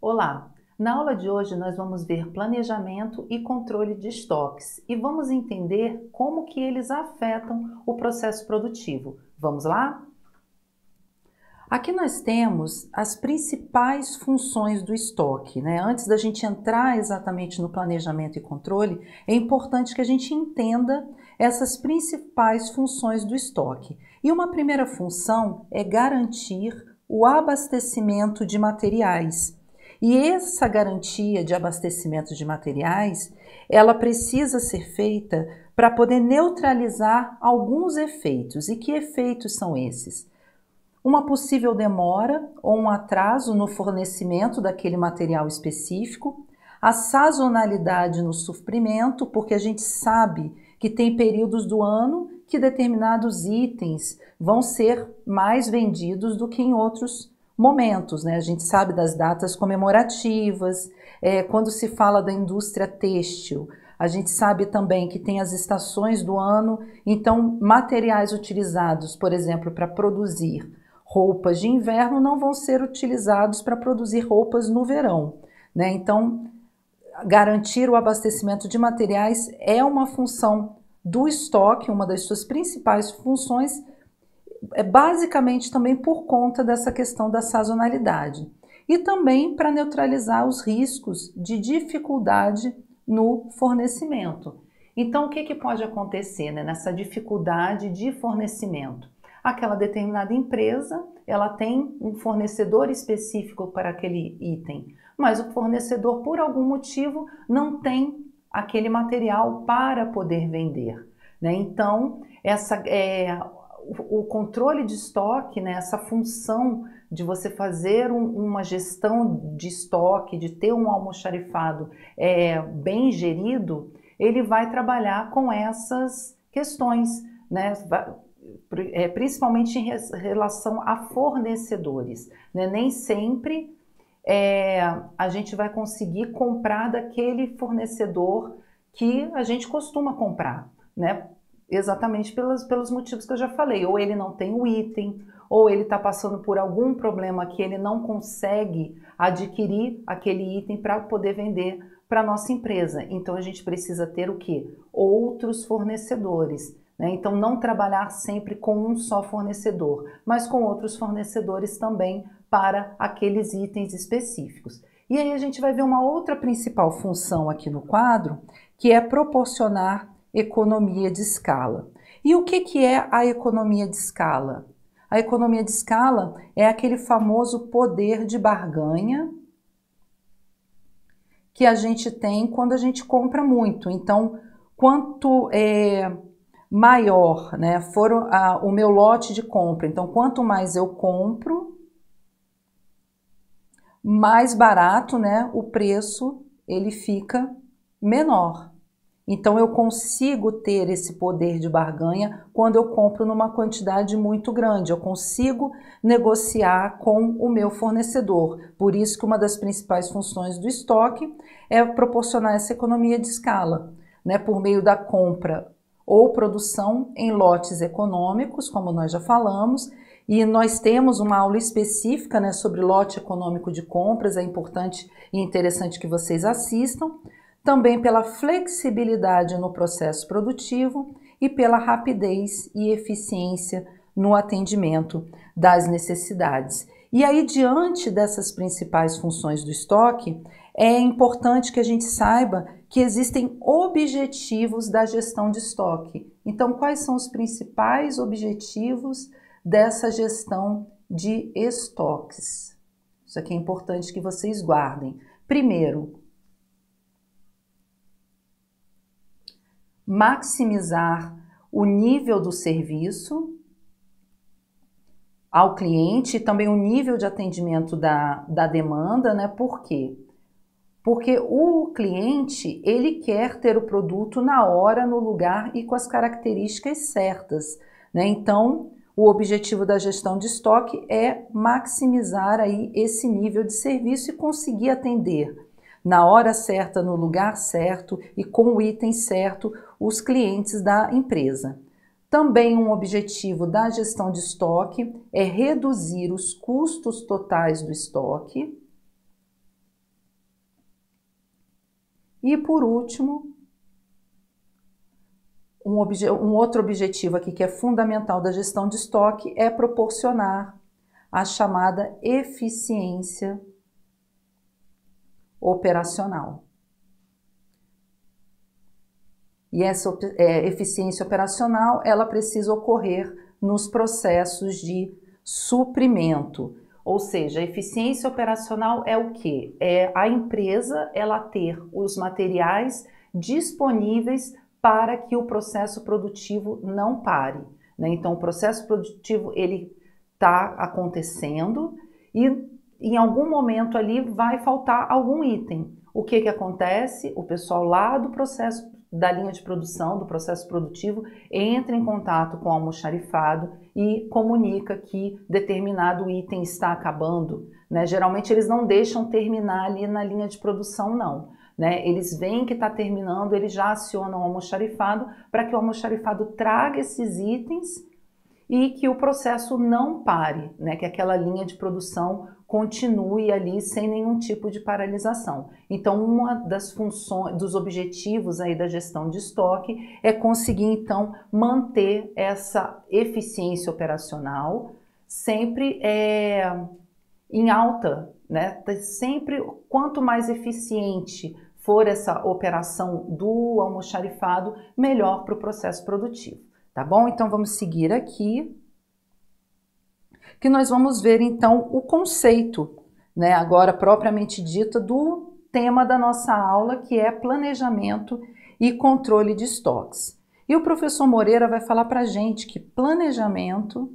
Olá! Na aula de hoje nós vamos ver planejamento e controle de estoques e vamos entender como que eles afetam o processo produtivo. Vamos lá? Aqui nós temos as principais funções do estoque. Né? Antes da gente entrar exatamente no planejamento e controle, é importante que a gente entenda essas principais funções do estoque. E uma primeira função é garantir o abastecimento de materiais. E essa garantia de abastecimento de materiais, ela precisa ser feita para poder neutralizar alguns efeitos. E que efeitos são esses? Uma possível demora ou um atraso no fornecimento daquele material específico, a sazonalidade no suprimento, porque a gente sabe que tem períodos do ano que determinados itens vão ser mais vendidos do que em outros momentos, né? A gente sabe das datas comemorativas, é, quando se fala da indústria têxtil, a gente sabe também que tem as estações do ano, então materiais utilizados, por exemplo, para produzir roupas de inverno não vão ser utilizados para produzir roupas no verão, né? Então garantir o abastecimento de materiais é uma função do estoque, uma das suas principais funções, é basicamente também por conta dessa questão da sazonalidade e também para neutralizar os riscos de dificuldade no fornecimento. Então, o que, que pode acontecer né, nessa dificuldade de fornecimento? Aquela determinada empresa ela tem um fornecedor específico para aquele item mas o fornecedor, por algum motivo, não tem aquele material para poder vender. Né? Então, essa, é, o, o controle de estoque, né, essa função de você fazer um, uma gestão de estoque, de ter um almoxarifado é, bem gerido, ele vai trabalhar com essas questões, né? É, principalmente em relação a fornecedores. Né? Nem sempre é, a gente vai conseguir comprar daquele fornecedor que a gente costuma comprar, né? Exatamente pelas, pelos motivos que eu já falei. Ou ele não tem o item, ou ele está passando por algum problema que ele não consegue adquirir aquele item para poder vender para nossa empresa. Então a gente precisa ter o que? Outros fornecedores. Né? Então não trabalhar sempre com um só fornecedor, mas com outros fornecedores também para aqueles itens específicos. E aí a gente vai ver uma outra principal função aqui no quadro, que é proporcionar economia de escala. E o que, que é a economia de escala? A economia de escala é aquele famoso poder de barganha que a gente tem quando a gente compra muito. Então, quanto é, maior né, for a, o meu lote de compra, então quanto mais eu compro, mais barato, né, o preço ele fica menor. Então eu consigo ter esse poder de barganha quando eu compro numa quantidade muito grande. Eu consigo negociar com o meu fornecedor. Por isso que uma das principais funções do estoque é proporcionar essa economia de escala, né, por meio da compra ou produção em lotes econômicos, como nós já falamos, e nós temos uma aula específica né, sobre lote econômico de compras, é importante e interessante que vocês assistam. Também pela flexibilidade no processo produtivo e pela rapidez e eficiência no atendimento das necessidades. E aí, diante dessas principais funções do estoque, é importante que a gente saiba que existem objetivos da gestão de estoque. Então, quais são os principais objetivos? dessa gestão de estoques. Isso aqui é importante que vocês guardem. Primeiro, maximizar o nível do serviço ao cliente e também o nível de atendimento da, da demanda, né? Por quê? Porque o cliente, ele quer ter o produto na hora, no lugar e com as características certas, né? Então, o objetivo da gestão de estoque é maximizar aí esse nível de serviço e conseguir atender na hora certa, no lugar certo e com o item certo os clientes da empresa. Também um objetivo da gestão de estoque é reduzir os custos totais do estoque. E por último, um, um, outro objetivo aqui que é fundamental da gestão de estoque é proporcionar a chamada eficiência operacional. E essa é, eficiência operacional ela precisa ocorrer nos processos de suprimento. Ou seja, a eficiência operacional é o que? É a empresa ela ter os materiais disponíveis para que o processo produtivo não pare. Né? Então, o processo produtivo ele está acontecendo e em algum momento ali vai faltar algum item. O que, que acontece? O pessoal lá do processo da linha de produção, do processo produtivo, entra em contato com o almoxarifado e comunica que determinado item está acabando. Né? Geralmente eles não deixam terminar ali na linha de produção, não. Né? Eles veem que está terminando, eles já acionam o almoxarifado para que o almoxarifado traga esses itens e que o processo não pare, né? que aquela linha de produção continue ali sem nenhum tipo de paralisação. Então, uma das funções, dos objetivos aí da gestão de estoque é conseguir então manter essa eficiência operacional sempre é, em alta, né? Tá sempre quanto mais eficiente for essa operação do almoxarifado, melhor para o processo produtivo, tá bom? Então vamos seguir aqui, que nós vamos ver então o conceito, né, agora propriamente dito, do tema da nossa aula, que é planejamento e controle de estoques. E o professor Moreira vai falar para gente que planejamento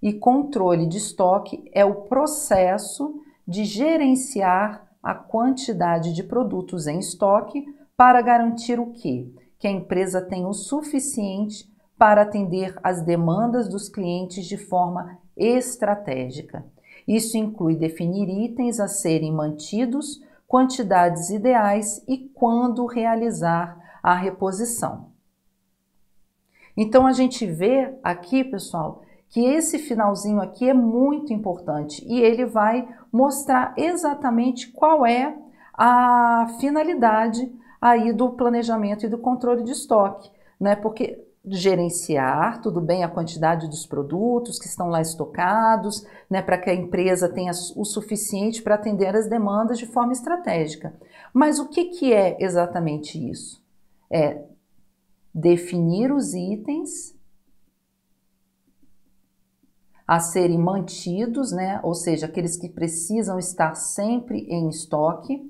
e controle de estoque é o processo de gerenciar a quantidade de produtos em estoque para garantir o que? Que a empresa tem o suficiente para atender às demandas dos clientes de forma estratégica. Isso inclui definir itens a serem mantidos, quantidades ideais e quando realizar a reposição. Então a gente vê aqui, pessoal, que esse finalzinho aqui é muito importante e ele vai mostrar exatamente qual é a finalidade aí do planejamento e do controle de estoque, né? Porque gerenciar, tudo bem, a quantidade dos produtos que estão lá estocados, né, para que a empresa tenha o suficiente para atender as demandas de forma estratégica. Mas o que, que é exatamente isso? É definir os itens a serem mantidos, né? ou seja, aqueles que precisam estar sempre em estoque,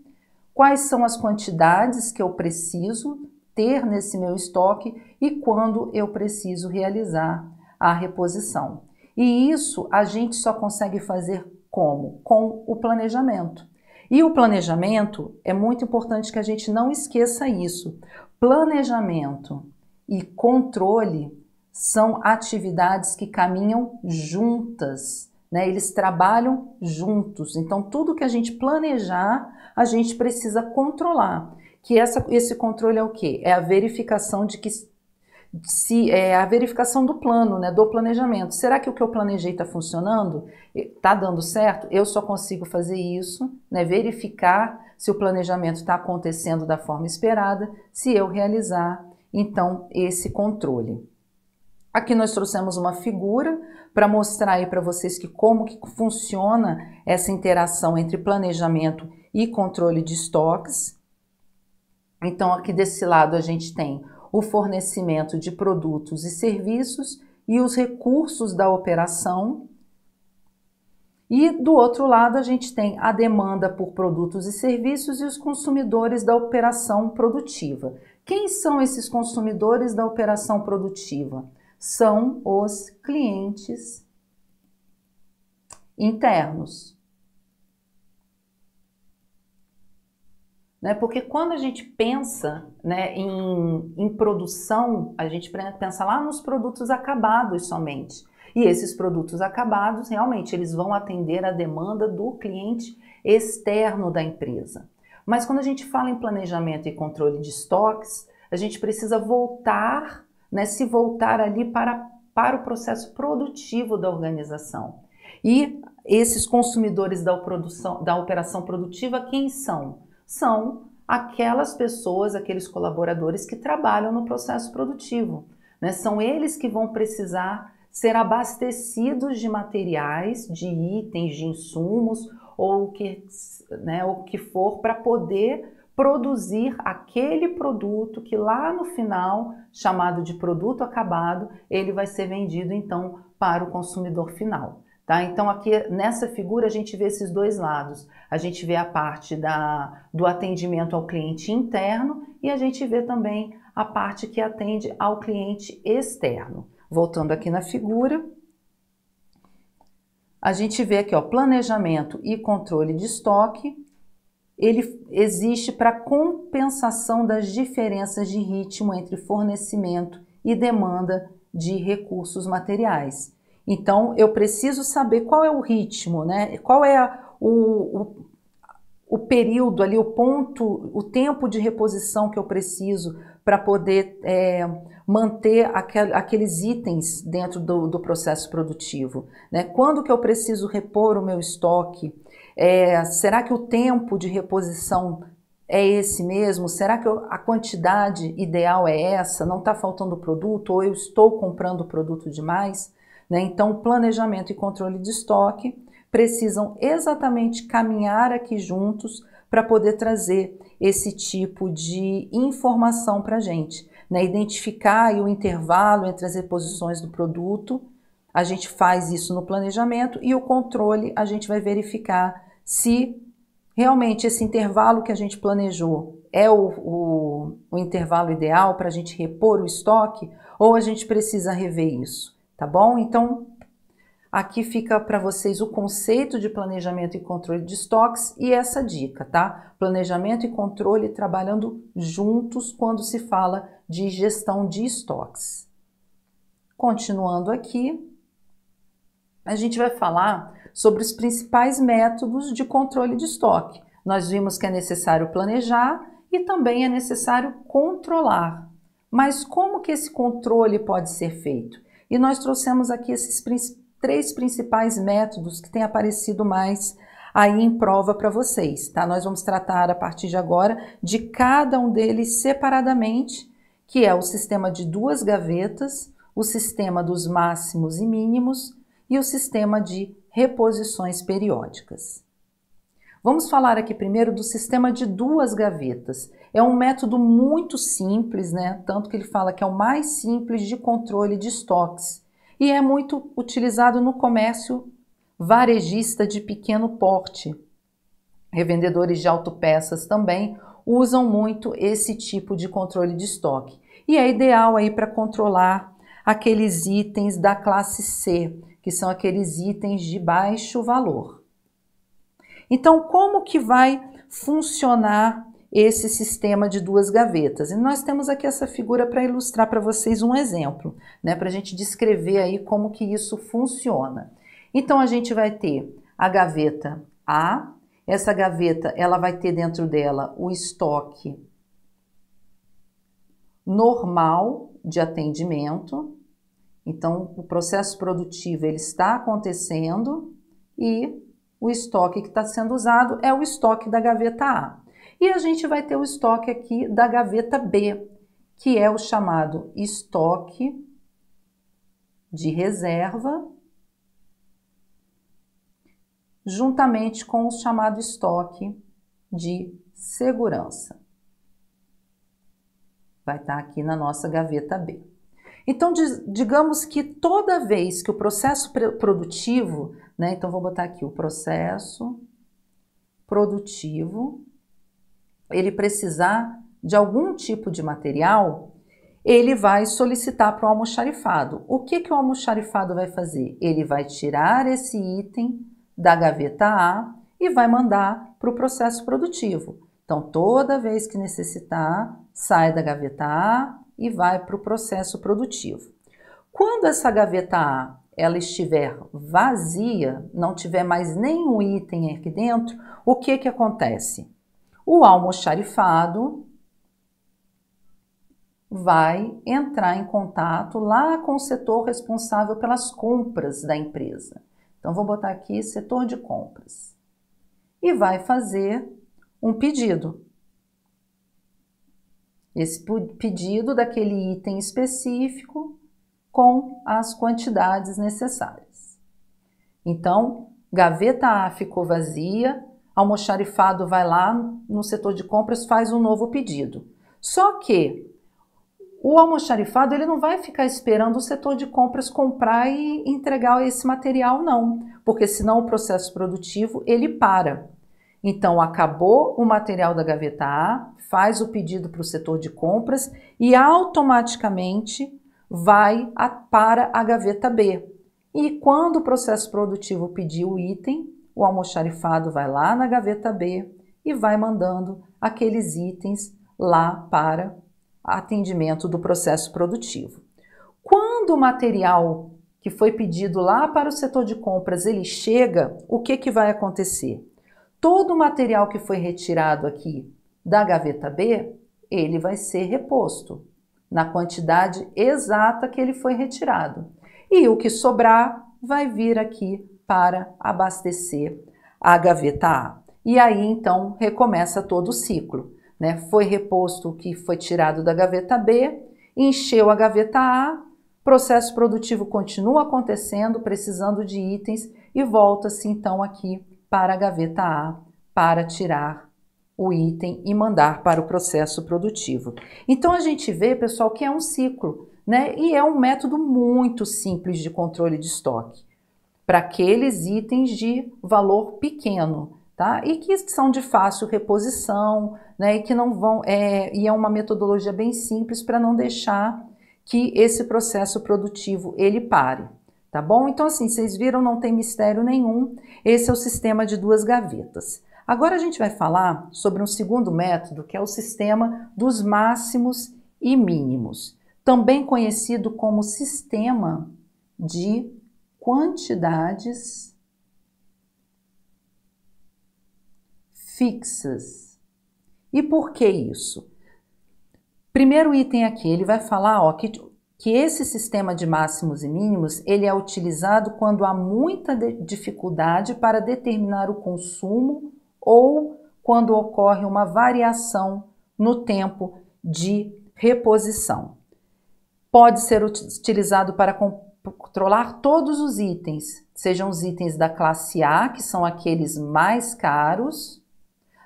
quais são as quantidades que eu preciso ter nesse meu estoque e quando eu preciso realizar a reposição. E isso a gente só consegue fazer como? Com o planejamento. E o planejamento é muito importante que a gente não esqueça isso. Planejamento e controle são atividades que caminham juntas, né? Eles trabalham juntos. Então, tudo que a gente planejar, a gente precisa controlar. Que essa, esse controle é o quê? É a verificação de que se é a verificação do plano, né, do planejamento. Será que o que eu planejei está funcionando? Está dando certo? Eu só consigo fazer isso, né, verificar se o planejamento está acontecendo da forma esperada, se eu realizar então esse controle. Aqui nós trouxemos uma figura para mostrar aí para vocês que como que funciona essa interação entre planejamento e controle de estoques. Então aqui desse lado a gente tem o fornecimento de produtos e serviços e os recursos da operação. E do outro lado a gente tem a demanda por produtos e serviços e os consumidores da operação produtiva. Quem são esses consumidores da operação produtiva? são os clientes internos. Né? Porque quando a gente pensa né, em, em produção, a gente pensa lá nos produtos acabados somente. E esses produtos acabados, realmente, eles vão atender a demanda do cliente externo da empresa. Mas quando a gente fala em planejamento e controle de estoques, a gente precisa voltar né, se voltar ali para, para o processo produtivo da organização. E esses consumidores da, produção, da operação produtiva, quem são? São aquelas pessoas, aqueles colaboradores que trabalham no processo produtivo. Né? São eles que vão precisar ser abastecidos de materiais, de itens, de insumos ou o que, né, o que for para poder produzir aquele produto que lá no final, chamado de produto acabado, ele vai ser vendido então para o consumidor final. Tá? Então, aqui nessa figura, a gente vê esses dois lados. A gente vê a parte da, do atendimento ao cliente interno e a gente vê também a parte que atende ao cliente externo. Voltando aqui na figura, a gente vê aqui ó, planejamento e controle de estoque, ele existe para compensação das diferenças de ritmo entre fornecimento e demanda de recursos materiais. Então, eu preciso saber qual é o ritmo, né? qual é o, o, o período ali, o ponto, o tempo de reposição que eu preciso para poder é, manter aquel, aqueles itens dentro do, do processo produtivo. Né? Quando que eu preciso repor o meu estoque? É, será que o tempo de reposição é esse mesmo? Será que eu, a quantidade ideal é essa? Não está faltando produto ou eu estou comprando produto demais? Né? Então, planejamento e controle de estoque precisam exatamente caminhar aqui juntos para poder trazer esse tipo de informação para a gente. Né? Identificar o intervalo entre as reposições do produto, a gente faz isso no planejamento e o controle a gente vai verificar se realmente esse intervalo que a gente planejou é o, o, o intervalo ideal para a gente repor o estoque ou a gente precisa rever isso, tá bom? Então, aqui fica para vocês o conceito de planejamento e controle de estoques e essa dica, tá? Planejamento e controle trabalhando juntos quando se fala de gestão de estoques. Continuando aqui, a gente vai falar sobre os principais métodos de controle de estoque. Nós vimos que é necessário planejar e também é necessário controlar. Mas como que esse controle pode ser feito? E nós trouxemos aqui esses três principais métodos que têm aparecido mais aí em prova para vocês, tá? Nós vamos tratar a partir de agora de cada um deles separadamente, que é o sistema de duas gavetas, o sistema dos máximos e mínimos e o sistema de reposições periódicas. Vamos falar aqui primeiro do sistema de duas gavetas. É um método muito simples, né? Tanto que ele fala que é o mais simples de controle de estoques e é muito utilizado no comércio varejista de pequeno porte. Revendedores de autopeças também usam muito esse tipo de controle de estoque. E é ideal aí para controlar aqueles itens da classe C, que são aqueles itens de baixo valor. Então, como que vai funcionar esse sistema de duas gavetas? E nós temos aqui essa figura para ilustrar para vocês um exemplo, né, para a gente descrever aí como que isso funciona. Então, a gente vai ter a gaveta A, essa gaveta ela vai ter dentro dela o estoque normal de atendimento, então, o processo produtivo ele está acontecendo e o estoque que está sendo usado é o estoque da gaveta A. E a gente vai ter o estoque aqui da gaveta B, que é o chamado estoque de reserva, juntamente com o chamado estoque de segurança. Vai estar tá aqui na nossa gaveta B. Então, digamos que toda vez que o processo produtivo, né, então vou botar aqui o processo produtivo, ele precisar de algum tipo de material, ele vai solicitar para o almoxarifado. O que, que o almoxarifado vai fazer? Ele vai tirar esse item da gaveta A e vai mandar para o processo produtivo. Então, toda vez que necessitar, sai da gaveta A e vai para o processo produtivo. Quando essa gaveta A ela estiver vazia, não tiver mais nenhum item aqui dentro, o que que acontece? O almoxarifado vai entrar em contato lá com o setor responsável pelas compras da empresa. Então vou botar aqui setor de compras. E vai fazer um pedido esse pedido daquele item específico com as quantidades necessárias. Então, gaveta A ficou vazia, almoxarifado vai lá no setor de compras, faz um novo pedido. Só que o almoxarifado ele não vai ficar esperando o setor de compras comprar e entregar esse material não, porque senão o processo produtivo ele para. Então acabou o material da gaveta A, faz o pedido para o setor de compras e automaticamente vai a, para a gaveta B. E quando o processo produtivo pedir o item, o almoxarifado vai lá na gaveta B e vai mandando aqueles itens lá para atendimento do processo produtivo. Quando o material que foi pedido lá para o setor de compras ele chega, o que, que vai acontecer? Todo o material que foi retirado aqui da gaveta B, ele vai ser reposto na quantidade exata que ele foi retirado. E o que sobrar vai vir aqui para abastecer a gaveta A. E aí então recomeça todo o ciclo, né? Foi reposto o que foi tirado da gaveta B, encheu a gaveta A, processo produtivo continua acontecendo, precisando de itens e volta-se então aqui para a gaveta A para tirar o item e mandar para o processo produtivo. Então a gente vê, pessoal, que é um ciclo, né? E é um método muito simples de controle de estoque para aqueles itens de valor pequeno, tá? E que são de fácil reposição, né? E que não vão é, e é uma metodologia bem simples para não deixar que esse processo produtivo ele pare, tá bom? Então assim, vocês viram, não tem mistério nenhum. Esse é o sistema de duas gavetas. Agora a gente vai falar sobre um segundo método, que é o sistema dos máximos e mínimos, também conhecido como sistema de quantidades fixas. E por que isso? Primeiro item aqui, ele vai falar ó, que, que esse sistema de máximos e mínimos ele é utilizado quando há muita dificuldade para determinar o consumo ou quando ocorre uma variação no tempo de reposição. Pode ser utilizado para controlar todos os itens, sejam os itens da classe A, que são aqueles mais caros,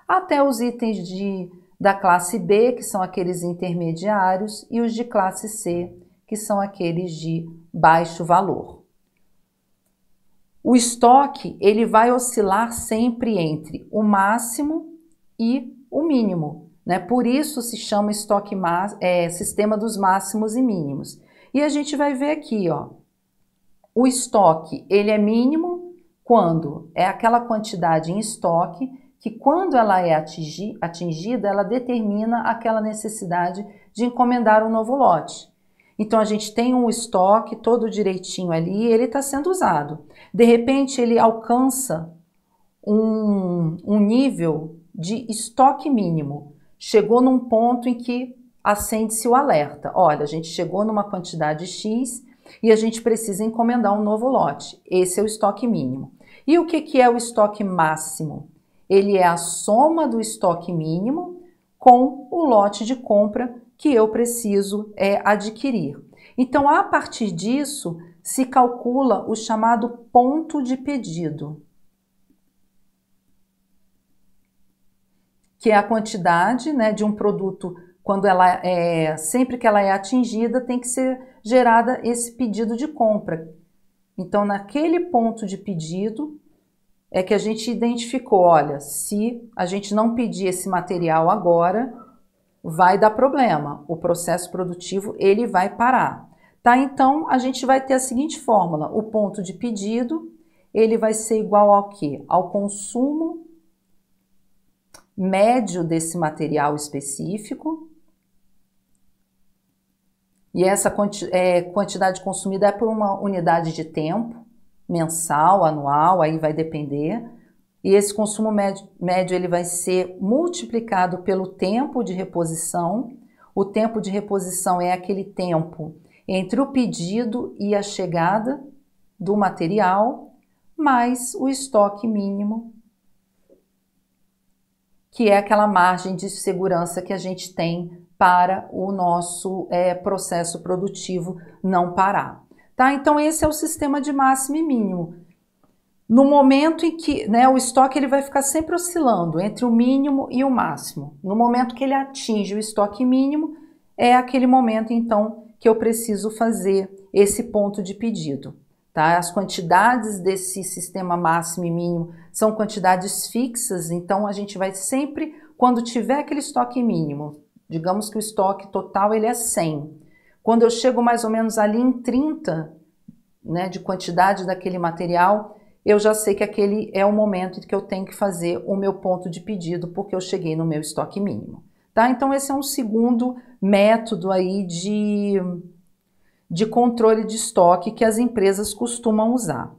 até os itens de, da classe B, que são aqueles intermediários, e os de classe C, que são aqueles de baixo valor. O estoque ele vai oscilar sempre entre o máximo e o mínimo, né? Por isso se chama estoque é, sistema dos máximos e mínimos. E a gente vai ver aqui, ó, o estoque ele é mínimo quando é aquela quantidade em estoque que quando ela é atingida ela determina aquela necessidade de encomendar um novo lote. Então a gente tem um estoque todo direitinho ali, ele está sendo usado. De repente ele alcança um, um nível de estoque mínimo. Chegou num ponto em que acende-se o alerta. Olha, a gente chegou numa quantidade X e a gente precisa encomendar um novo lote. Esse é o estoque mínimo. E o que, que é o estoque máximo? Ele é a soma do estoque mínimo com o lote de compra que eu preciso é, adquirir. Então, a partir disso, se calcula o chamado ponto de pedido, que é a quantidade né, de um produto quando ela é sempre que ela é atingida tem que ser gerada esse pedido de compra. Então naquele ponto de pedido é que a gente identificou, olha, se a gente não pedir esse material agora, vai dar problema. O processo produtivo ele vai parar. Tá? Então a gente vai ter a seguinte fórmula: o ponto de pedido ele vai ser igual ao que? Ao consumo médio desse material específico. E essa quanti é, quantidade consumida é por uma unidade de tempo, mensal, anual, aí vai depender e esse consumo médio, médio ele vai ser multiplicado pelo tempo de reposição. O tempo de reposição é aquele tempo entre o pedido e a chegada do material, mais o estoque mínimo, que é aquela margem de segurança que a gente tem para o nosso é, processo produtivo não parar. Tá? Então, esse é o sistema de máximo e mínimo no momento em que né, o estoque ele vai ficar sempre oscilando entre o mínimo e o máximo. No momento que ele atinge o estoque mínimo, é aquele momento então que eu preciso fazer esse ponto de pedido. Tá? As quantidades desse sistema máximo e mínimo são quantidades fixas, então a gente vai sempre, quando tiver aquele estoque mínimo, digamos que o estoque total ele é 100. Quando eu chego mais ou menos ali em 30 né, de quantidade daquele material, eu já sei que aquele é o momento que eu tenho que fazer o meu ponto de pedido, porque eu cheguei no meu estoque mínimo. Tá? Então, esse é um segundo método aí de, de controle de estoque que as empresas costumam usar.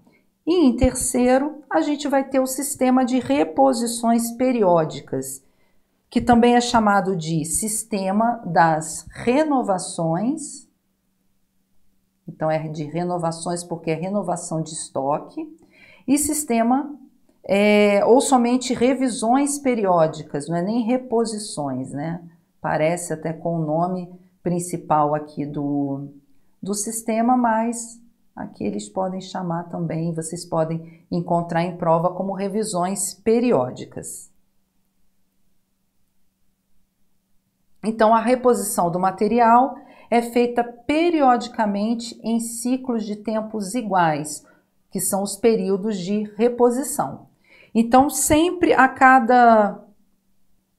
E em terceiro, a gente vai ter o sistema de reposições periódicas, que também é chamado de sistema das renovações. Então, é de renovações porque é renovação de estoque e sistema é, ou somente revisões periódicas, não é nem reposições, né? Parece até com o nome principal aqui do, do sistema, mas aqui eles podem chamar também, vocês podem encontrar em prova como revisões periódicas. Então, a reposição do material é feita periodicamente em ciclos de tempos iguais, que são os períodos de reposição. Então, sempre a cada,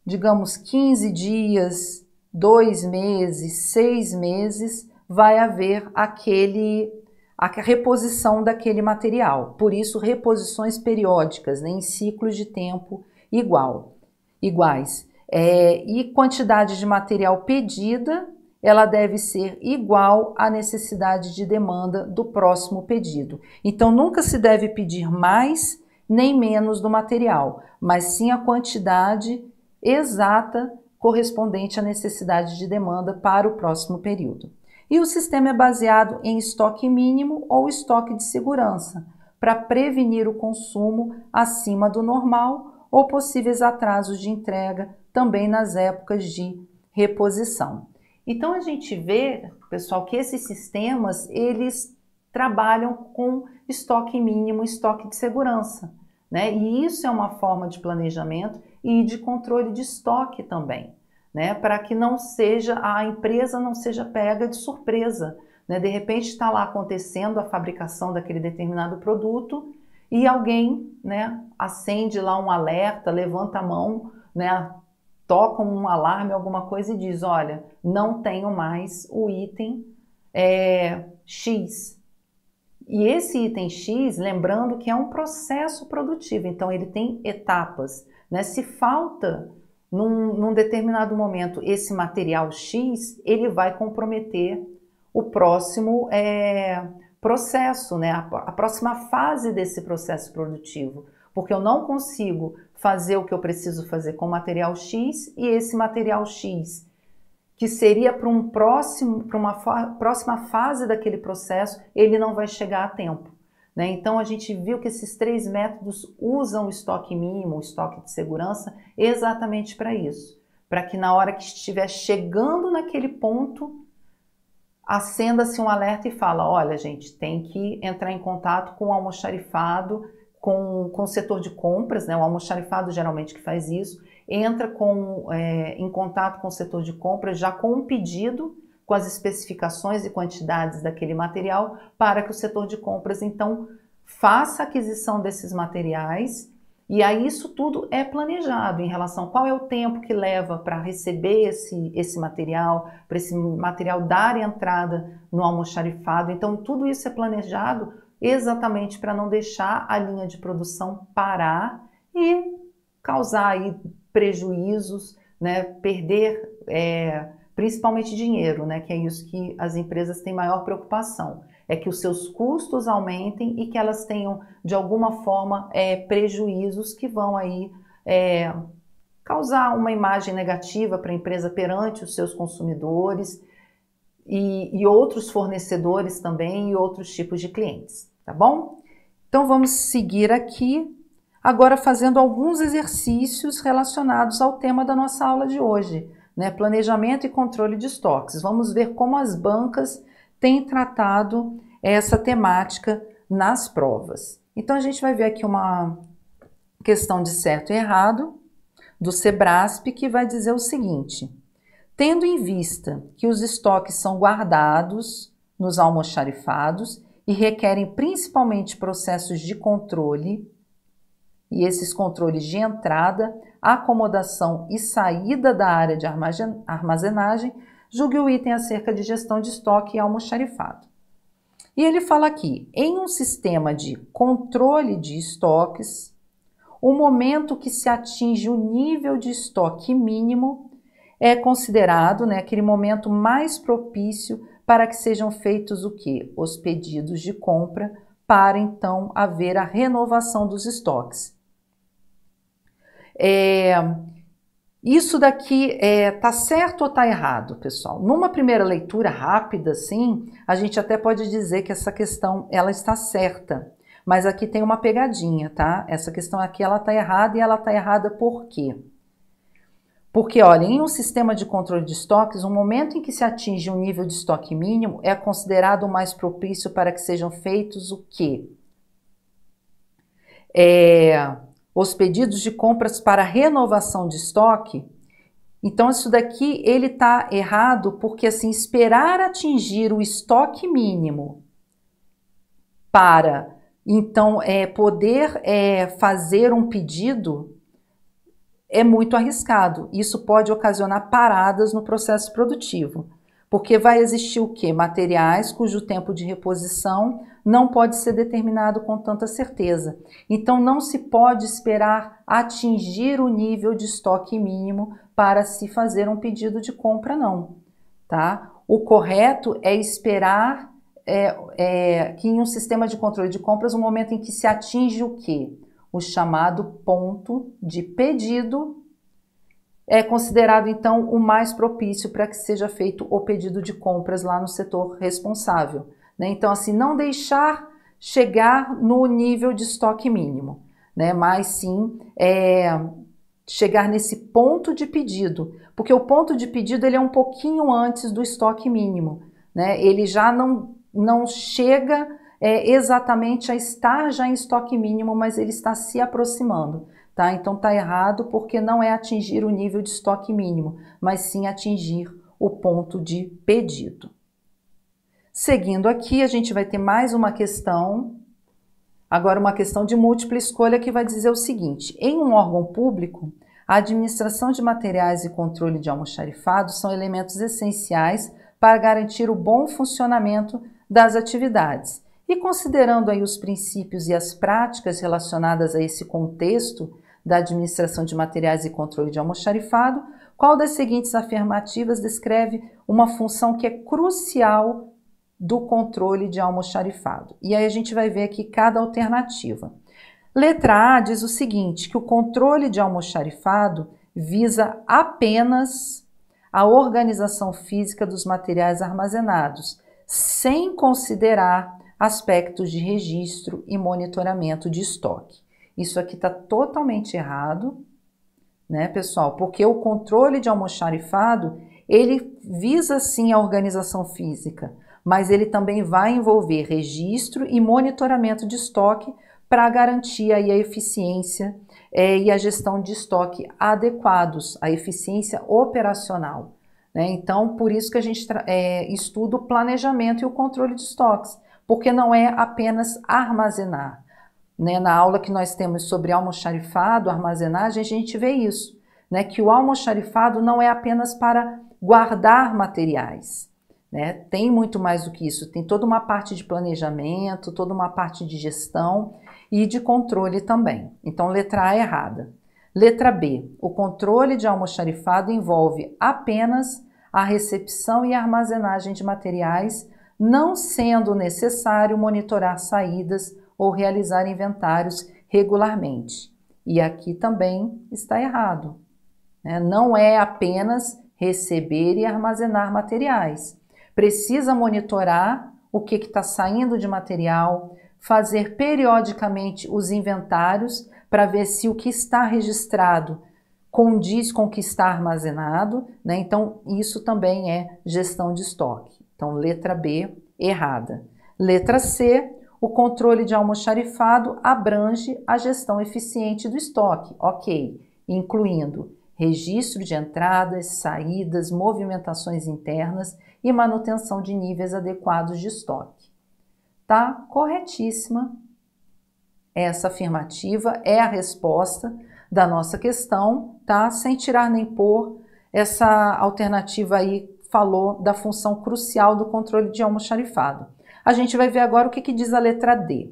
digamos, 15 dias, dois meses, seis meses, vai haver aquele a reposição daquele material. Por isso, reposições periódicas, né, em ciclos de tempo igual, iguais. É, e quantidade de material pedida ela deve ser igual à necessidade de demanda do próximo pedido. Então, nunca se deve pedir mais nem menos do material, mas sim a quantidade exata correspondente à necessidade de demanda para o próximo período. E o sistema é baseado em estoque mínimo ou estoque de segurança, para prevenir o consumo acima do normal ou possíveis atrasos de entrega também nas épocas de reposição. Então a gente vê, pessoal, que esses sistemas eles trabalham com estoque mínimo, estoque de segurança, né? E isso é uma forma de planejamento e de controle de estoque também, né? Para que não seja a empresa não seja pega de surpresa, né? De repente está lá acontecendo a fabricação daquele determinado produto e alguém, né? Acende lá um alerta, levanta a mão, né? toca um alarme, alguma coisa e diz: olha, não tenho mais o item é, X. E esse item X, lembrando que é um processo produtivo, então ele tem etapas. Né? Se falta num, num determinado momento esse material X, ele vai comprometer o próximo é, processo, né? a, a próxima fase desse processo produtivo, porque eu não consigo fazer o que eu preciso fazer com material X e esse material X que seria para um próximo para uma fa próxima fase daquele processo, ele não vai chegar a tempo. Né? Então a gente viu que esses três métodos usam o estoque mínimo, o estoque de segurança, exatamente para isso, para que na hora que estiver chegando naquele ponto acenda-se um alerta e fala, olha gente, tem que entrar em contato com o almoxarifado com, com o setor de compras, né? o almoxarifado geralmente que faz isso, entra com, é, em contato com o setor de compras já com um pedido com as especificações e quantidades daquele material para que o setor de compras então faça a aquisição desses materiais e aí isso tudo é planejado em relação qual é o tempo que leva para receber esse, esse material, para esse material dar entrada no almoxarifado. Então tudo isso é planejado exatamente para não deixar a linha de produção parar e causar aí prejuízos, né, perder é, principalmente dinheiro, né, que é isso que as empresas têm maior preocupação, é que os seus custos aumentem e que elas tenham de alguma forma é, prejuízos que vão aí é, causar uma imagem negativa para a empresa perante os seus consumidores e, e outros fornecedores também e outros tipos de clientes, tá bom? Então vamos seguir aqui, agora fazendo alguns exercícios relacionados ao tema da nossa aula de hoje, né? Planejamento e controle de estoques. Vamos ver como as bancas têm tratado essa temática nas provas. Então a gente vai ver aqui uma questão de certo e errado do Sebrasp que vai dizer o seguinte: Tendo em vista que os estoques são guardados nos almoxarifados e requerem principalmente processos de controle, e esses controles de entrada, acomodação e saída da área de armazenagem, julgue o item acerca de gestão de estoque e almoxarifado. E ele fala aqui, em um sistema de controle de estoques, o momento que se atinge o nível de estoque mínimo é considerado né, aquele momento mais propício para que sejam feitos o que? Os pedidos de compra para então haver a renovação dos estoques. É, isso daqui é, tá certo ou tá errado, pessoal? Numa primeira leitura rápida, sim, a gente até pode dizer que essa questão ela está certa, mas aqui tem uma pegadinha, tá? Essa questão aqui ela tá errada e ela tá errada por quê? Porque, olha, em um sistema de controle de estoques, o momento em que se atinge um nível de estoque mínimo é considerado o mais propício para que sejam feitos o quê? É, os pedidos de compras para renovação de estoque. Então, isso daqui ele está errado porque assim esperar atingir o estoque mínimo para então é, poder é, fazer um pedido é muito arriscado. Isso pode ocasionar paradas no processo produtivo, porque vai existir o que? Materiais cujo tempo de reposição não pode ser determinado com tanta certeza. Então não se pode esperar atingir o nível de estoque mínimo para se fazer um pedido de compra, não. Tá? O correto é esperar é, é, que em um sistema de controle de compras, o um momento em que se atinge o quê? o chamado ponto de pedido é considerado então o mais propício para que seja feito o pedido de compras lá no setor responsável. Né? Então, assim, não deixar chegar no nível de estoque mínimo, né? mas sim é, chegar nesse ponto de pedido, porque o ponto de pedido ele é um pouquinho antes do estoque mínimo. Né? Ele já não, não chega é, exatamente a estar já em estoque mínimo, mas ele está se aproximando. Tá? Então está errado porque não é atingir o nível de estoque mínimo, mas sim atingir o ponto de pedido. Seguindo aqui, a gente vai ter mais uma questão, agora uma questão de múltipla escolha que vai dizer o seguinte: em um órgão público, a administração de materiais e controle de almoxarifado são elementos essenciais para garantir o bom funcionamento das atividades. E considerando aí os princípios e as práticas relacionadas a esse contexto da administração de materiais e controle de almoxarifado, qual das seguintes afirmativas descreve uma função que é crucial do controle de almoxarifado? E aí a gente vai ver aqui cada alternativa. Letra A diz o seguinte, que o controle de almoxarifado visa apenas a organização física dos materiais armazenados, sem considerar aspectos de registro e monitoramento de estoque. Isso aqui está totalmente errado, né, pessoal? Porque o controle de almoxarifado ele visa sim a organização física, mas ele também vai envolver registro e monitoramento de estoque para garantir aí a eficiência é, e a gestão de estoque adequados, a eficiência operacional. Né? Então, por isso que a gente é, estuda o planejamento e o controle de estoques porque não é apenas armazenar. Né? Na aula que nós temos sobre almoxarifado, armazenagem, a gente vê isso, né? que o almoxarifado não é apenas para guardar materiais. Né? Tem muito mais do que isso, tem toda uma parte de planejamento, toda uma parte de gestão e de controle também. Então, letra A é errada. Letra B. O controle de almoxarifado envolve apenas a recepção e armazenagem de materiais não sendo necessário monitorar saídas ou realizar inventários regularmente. E aqui também está errado. Né? Não é apenas receber e armazenar materiais. Precisa monitorar o que está saindo de material, fazer periodicamente os inventários para ver se o que está registrado condiz com o que está armazenado, né? Então, isso também é gestão de estoque. Então, letra B, errada. Letra C, o controle de almoxarifado abrange a gestão eficiente do estoque, ok, incluindo registro de entradas, saídas, movimentações internas e manutenção de níveis adequados de estoque. Tá corretíssima. Essa afirmativa é a resposta da nossa questão, tá? Sem tirar nem pôr essa alternativa aí falou da função crucial do controle de almoxarifado. A gente vai ver agora o que, que diz a letra D.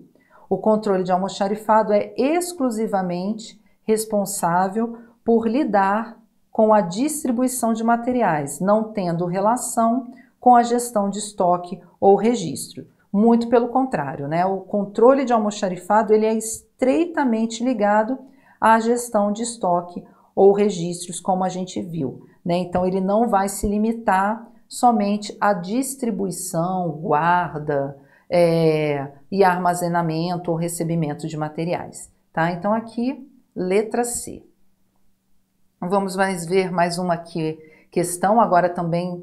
O controle de almoxarifado é exclusivamente responsável por lidar com a distribuição de materiais, não tendo relação com a gestão de estoque ou registro. Muito pelo contrário, né? O controle de almoxarifado ele é estreitamente ligado à gestão de estoque ou registros, como a gente viu. Né? Então, ele não vai se limitar somente à distribuição, guarda é, e armazenamento ou recebimento de materiais. Tá? Então, aqui, letra C. Vamos mais ver mais uma aqui, questão, agora também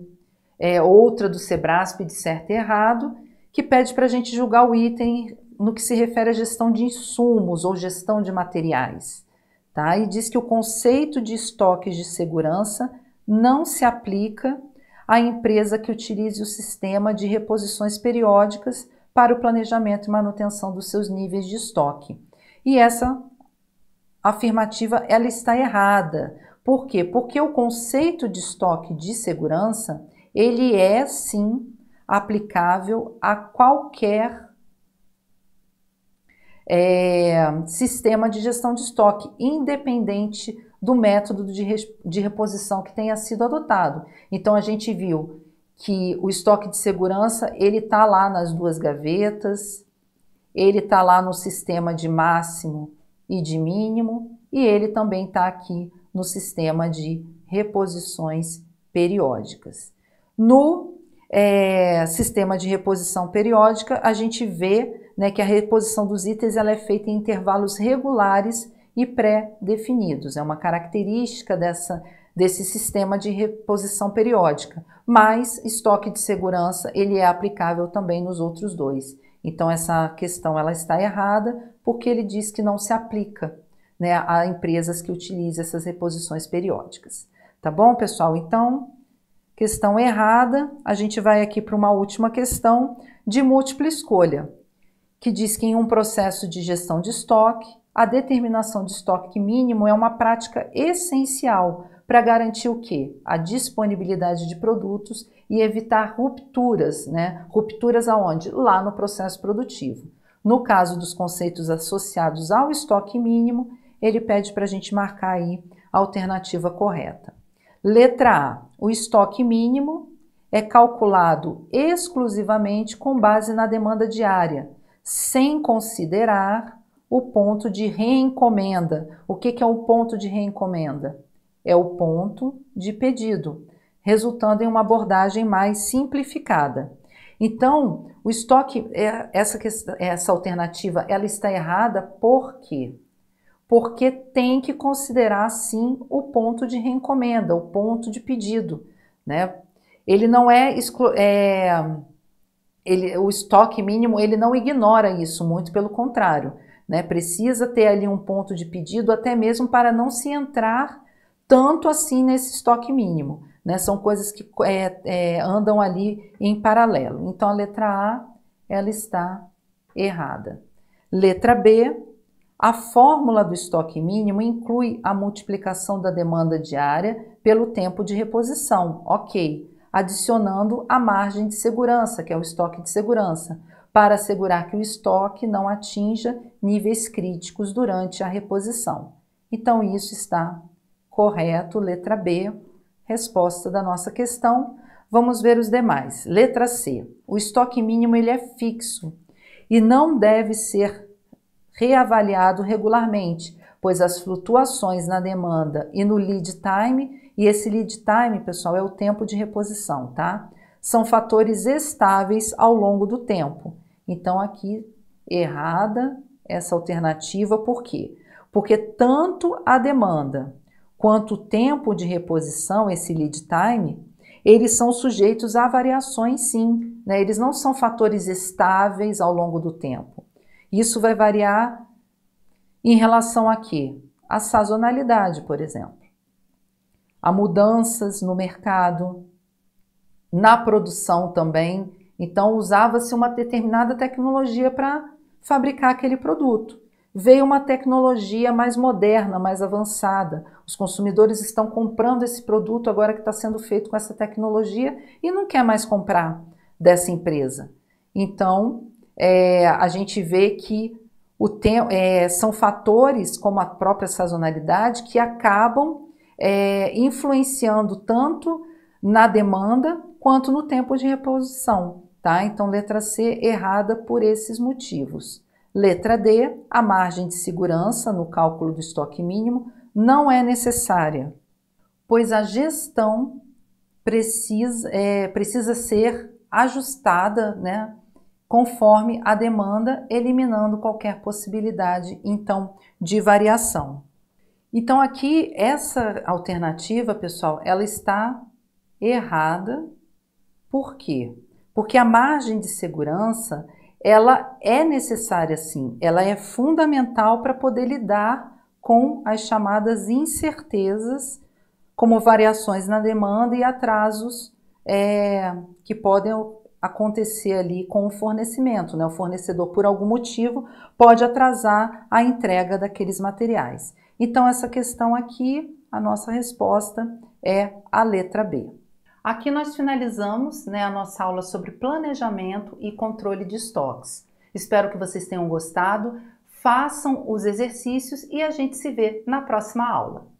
é, outra do Sebrasp de certo e errado, que pede para a gente julgar o item no que se refere à gestão de insumos ou gestão de materiais. Tá? E diz que o conceito de estoques de segurança não se aplica à empresa que utilize o sistema de reposições periódicas para o planejamento e manutenção dos seus níveis de estoque. E essa afirmativa ela está errada. Por quê? Porque o conceito de estoque de segurança, ele é sim aplicável a qualquer é, sistema de gestão de estoque, independente do método de, de reposição que tenha sido adotado. Então a gente viu que o estoque de segurança ele está lá nas duas gavetas, ele está lá no sistema de máximo e de mínimo, e ele também está aqui no sistema de reposições periódicas. No é, sistema de reposição periódica, a gente vê né, que a reposição dos itens ela é feita em intervalos regulares e pré-definidos. É uma característica dessa, desse sistema de reposição periódica, mas estoque de segurança ele é aplicável também nos outros dois. Então essa questão ela está errada porque ele diz que não se aplica né, a empresas que utilizam essas reposições periódicas. Tá bom, pessoal? Então, questão errada, a gente vai aqui para uma última questão de múltipla escolha, que diz que em um processo de gestão de estoque, a determinação de estoque mínimo é uma prática essencial para garantir o quê? A disponibilidade de produtos e evitar rupturas, né? Rupturas aonde? Lá no processo produtivo. No caso dos conceitos associados ao estoque mínimo, ele pede para a gente marcar aí a alternativa correta. Letra A. O estoque mínimo é calculado exclusivamente com base na demanda diária, sem considerar o ponto de reencomenda. O que, que é o ponto de reencomenda? É o ponto de pedido, resultando em uma abordagem mais simplificada. Então, o estoque, é, essa, essa alternativa, ela está errada por quê? Porque tem que considerar, sim, o ponto de reencomenda, o ponto de pedido, né? Ele não é, é ele, o estoque mínimo, ele não ignora isso, muito pelo contrário. Né? Precisa ter ali um ponto de pedido, até mesmo para não se entrar tanto assim nesse estoque mínimo. Né? São coisas que é, é, andam ali em paralelo. Então, a letra A ela está errada. Letra B, a fórmula do estoque mínimo inclui a multiplicação da demanda diária pelo tempo de reposição, ok, adicionando a margem de segurança, que é o estoque de segurança para assegurar que o estoque não atinja níveis críticos durante a reposição. Então, isso está correto, letra B, resposta da nossa questão. Vamos ver os demais. Letra C. O estoque mínimo ele é fixo e não deve ser reavaliado regularmente, pois as flutuações na demanda e no lead time, e esse lead time, pessoal, é o tempo de reposição, tá? São fatores estáveis ao longo do tempo então, aqui, errada essa alternativa, por quê? Porque tanto a demanda quanto o tempo de reposição, esse lead time, eles são sujeitos a variações, sim. Né? Eles não são fatores estáveis ao longo do tempo. Isso vai variar em relação a quê? A sazonalidade, por exemplo. A mudanças no mercado, na produção também, então usava-se uma determinada tecnologia para fabricar aquele produto. Veio uma tecnologia mais moderna, mais avançada. Os consumidores estão comprando esse produto agora que está sendo feito com essa tecnologia e não quer mais comprar dessa empresa. Então é, a gente vê que é, são fatores como a própria sazonalidade que acabam é, influenciando tanto na demanda quanto no tempo de reposição tá? Então, letra C, errada por esses motivos. Letra D, a margem de segurança no cálculo do estoque mínimo não é necessária, pois a gestão precisa, é, precisa ser ajustada, né? Conforme a demanda, eliminando qualquer possibilidade, então, de variação. Então, aqui, essa alternativa, pessoal, ela está errada. Por quê? Porque a margem de segurança, ela é necessária sim, ela é fundamental para poder lidar com as chamadas incertezas, como variações na demanda e atrasos é, que podem acontecer ali com o fornecimento. Né? O fornecedor, por algum motivo, pode atrasar a entrega daqueles materiais. Então, essa questão aqui, a nossa resposta é a letra B. Aqui nós finalizamos né, a nossa aula sobre planejamento e controle de estoques. Espero que vocês tenham gostado, façam os exercícios e a gente se vê na próxima aula.